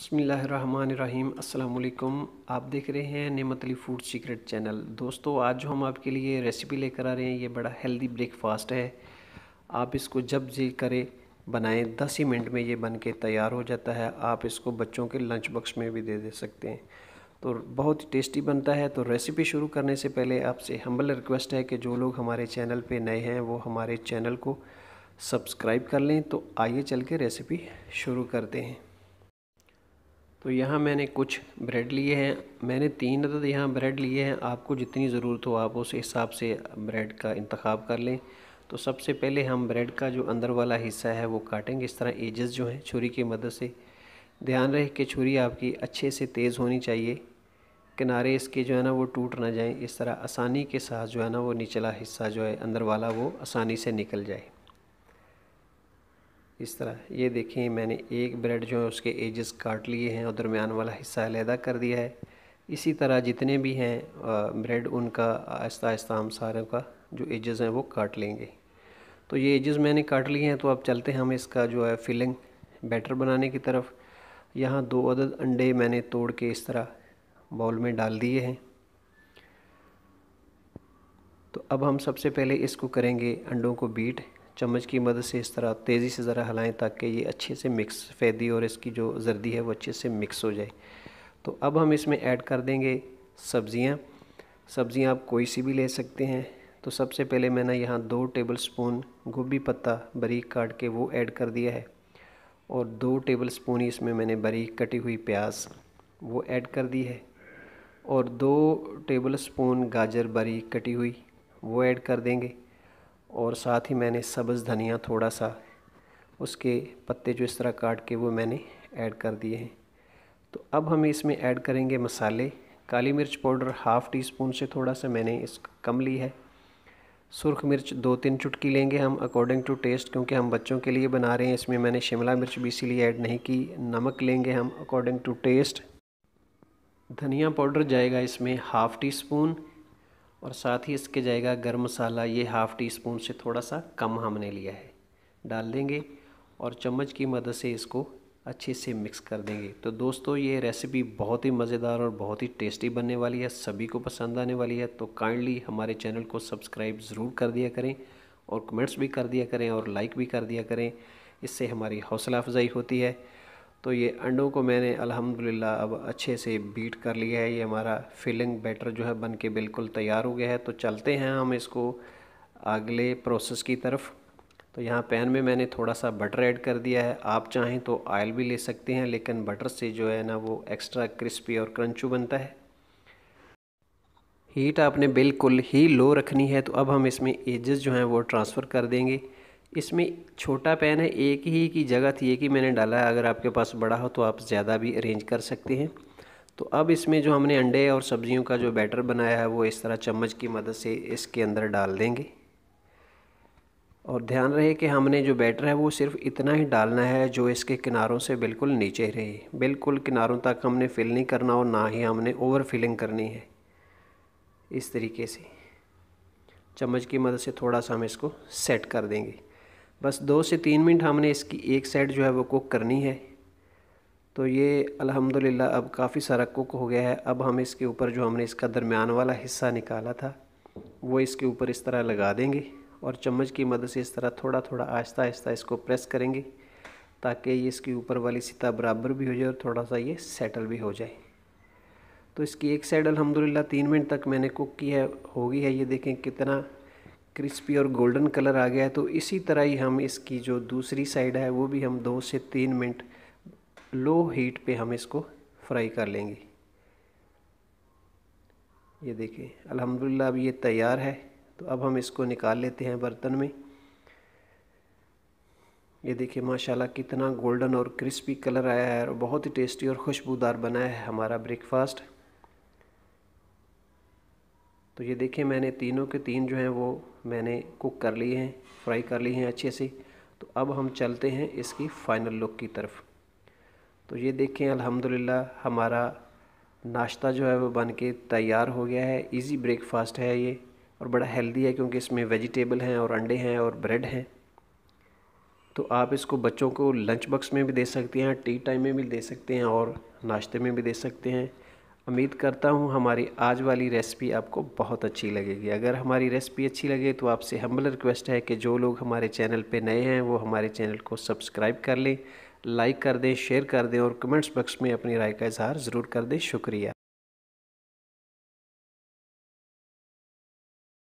बसमीम् अल्लाम आप देख रहे हैं Nemat Ali food secret channel दोस्तों आज जो हम आपके लिए रेसिपी लेकर आ रहे हैं ये बड़ा हेल्दी ब्रेकफास्ट है आप इसको जब जी करें बनाएं दस ही मिनट में ये बन के तैयार हो जाता है आप इसको बच्चों के लंच बॉक्स में भी दे दे सकते हैं तो बहुत ही टेस्टी बनता है तो रेसिपी शुरू करने से पहले आपसे हम्बल रिक्वेस्ट है कि जो लोग हमारे चैनल पर नए हैं वो हमारे चैनल को सब्सक्राइब कर लें तो आइए चल के रेसिपी शुरू करते हैं तो यहाँ मैंने कुछ ब्रेड लिए हैं मैंने तीन अदद यहाँ ब्रेड लिए हैं आपको जितनी ज़रूरत हो आप उस हिसाब से ब्रेड का इंतखब कर लें तो सबसे पहले हम ब्रेड का जो अंदर वाला हिस्सा है वो काटेंगे इस तरह एजेस जो हैं छुरी की मदद से ध्यान रहे कि छुरी आपकी अच्छे से तेज़ होनी चाहिए किनारे इसके जो है ना वो टूट ना जाए इस तरह आसानी के साथ जो है ना वो निचला हिस्सा जो है अंदर वाला वो आसानी से निकल जाए इस तरह ये देखिए मैंने एक ब्रेड जो है उसके एजेस काट लिए हैं और दरमियान वाला हिस्सा अलहदा कर दिया है इसी तरह जितने भी हैं ब्रेड उनका आहिस्ता आहिस्ता हम सारों का जो एजेस हैं वो काट लेंगे तो ये एजेस मैंने काट लिए हैं तो अब चलते हैं हम इसका जो है फिलिंग बैटर बनाने की तरफ यहाँ दो अदद अंडे मैंने तोड़ के इस तरह बाउल में डाल दिए हैं तो अब हम सबसे पहले इसको करेंगे अंडों को बीट चम्मच की मदद से इस तरह तेज़ी से ज़रा हलाएं ताकि ये अच्छे से मिक्स फैदी और इसकी जो जर्दी है वो अच्छे से मिक्स हो जाए तो अब हम इसमें ऐड कर देंगे सब्ज़ियाँ सब्ज़ियाँ आप कोई सी भी ले सकते हैं तो सबसे पहले मैंने यहाँ दो टेबल स्पून गोभी पत्ता बारीक काट के वो ऐड कर दिया है और दो टेबल स्पून इसमें मैंने बारीक कटी हुई प्याज वो ऐड कर दी है और दो टेबल स्पून गाजर बारीक कटी हुई वो ऐड कर देंगे और साथ ही मैंने सब्ज़ धनिया थोड़ा सा उसके पत्ते जो इस तरह काट के वो मैंने ऐड कर दिए हैं तो अब हम इसमें ऐड करेंगे मसाले काली मिर्च पाउडर हाफ़ टी स्पून से थोड़ा सा मैंने इस कम ली है सुरख मिर्च दो तीन चुटकी लेंगे हम अकॉर्डिंग टू टेस्ट क्योंकि हम बच्चों के लिए बना रहे हैं इसमें मैंने शिमला मिर्च भी इसीलिए ऐड नहीं की नमक लेंगे हम अकॉर्डिंग टू टेस्ट धनिया पाउडर जाएगा इसमें हाफ़ टी स्पून और साथ ही इसके जाएगा गर्म मसाला ये हाफ़ टी स्पून से थोड़ा सा कम हमने लिया है डाल देंगे और चम्मच की मदद से इसको अच्छे से मिक्स कर देंगे तो दोस्तों ये रेसिपी बहुत ही मज़ेदार और बहुत ही टेस्टी बनने वाली है सभी को पसंद आने वाली है तो काइंडली हमारे चैनल को सब्सक्राइब ज़रूर कर दिया करें और कमेंट्स भी कर दिया करें और लाइक भी कर दिया करें इससे हमारी हौसला अफजाई होती है तो ये अंडों को मैंने अल्हम्दुलिल्लाह अब अच्छे से बीट कर लिया है ये हमारा फिलिंग बैटर जो है बन के बिल्कुल तैयार हो गया है तो चलते हैं हम इसको अगले प्रोसेस की तरफ तो यहाँ पैन में मैंने थोड़ा सा बटर ऐड कर दिया है आप चाहें तो ऑयल भी ले सकते हैं लेकिन बटर से जो है ना वो एक्स्ट्रा क्रिस्पी और क्रंचू बनता है हीट आपने बिल्कुल ही लो रखनी है तो अब हम इसमें एजेस जो हैं वो ट्रांसफ़र कर देंगे इसमें छोटा पेन है एक ही की जगह थी एक ही मैंने डाला है अगर आपके पास बड़ा हो तो आप ज़्यादा भी अरेंज कर सकते हैं तो अब इसमें जो हमने अंडे और सब्जियों का जो बैटर बनाया है वो इस तरह चम्मच की मदद से इसके अंदर डाल देंगे और ध्यान रहे कि हमने जो बैटर है वो सिर्फ इतना ही डालना है जो इसके किनारों से बिल्कुल नीचे रहे बिल्कुल किनारों तक हमने फिल नहीं करना और ना ही हमने ओवर फिलिंग करनी है इस तरीके से चम्मच की मदद से थोड़ा सा हम इसको सेट कर देंगे बस दो से तीन मिनट हमने इसकी एक साइड जो है वो कुक करनी है तो ये अल्हम्दुलिल्लाह अब काफ़ी सारा कुक हो गया है अब हम इसके ऊपर जो हमने इसका दरमियान वाला हिस्सा निकाला था वो इसके ऊपर इस तरह लगा देंगे और चम्मच की मदद से इस तरह थोड़ा थोड़ा आहिस्ता आहिस्ता इसको प्रेस करेंगे ताकि ये इसकी ऊपर वाली सिता बराबर भी हो जाए और थोड़ा सा ये सेटल भी हो जाए तो इसकी एक साइड अल्हम्दुलिल्लाह तीन मिनट तक मैंने कुक की है होगी है ये देखें कितना क्रिस्पी और गोल्डन कलर आ गया है तो इसी तरह ही हम इसकी जो दूसरी साइड है वो भी हम दो से तीन मिनट लो हीट पे हम इसको फ्राई कर लेंगे ये देखिए अल्हम्दुलिल्लाह अब ये तैयार है तो अब हम इसको निकाल लेते हैं बर्तन में ये देखिए माशाल्लाह कितना गोल्डन और क्रिस्पी कलर आया है और बहुत ही टेस्टी और खुशबूदार बना है हमारा ब्रेकफास्ट तो ये देखिए मैंने तीनों के तीन जो हैं वो मैंने कुक कर लिए हैं फ्राई कर लिए हैं अच्छे से तो अब हम चलते हैं इसकी फ़ाइनल लुक की तरफ तो ये देखें अल्हम्दुलिल्लाह हमारा नाश्ता जो है वो बन के तैयार हो गया है इजी ब्रेकफास्ट है ये और बड़ा हेल्दी है क्योंकि इसमें वेजिटेबल हैं और अंडे हैं और ब्रेड हैं तो आप इसको बच्चों को लंच बॉक्स में भी दे सकते हैं टी टाइम में भी दे सकते हैं और नाश्ते में भी दे सकते हैं उम्मीद करता हूँ हमारी आज वाली रेसिपी आपको बहुत अच्छी लगेगी अगर हमारी रेसिपी अच्छी लगे तो आपसे हम्बल रिक्वेस्ट है कि जो लोग हमारे चैनल पे नए हैं वो हमारे चैनल को सब्सक्राइब कर लें लाइक कर दें शेयर कर दें और कमेंट्स बॉक्स में अपनी राय का इजहार ज़रूर कर दें शुक्रिया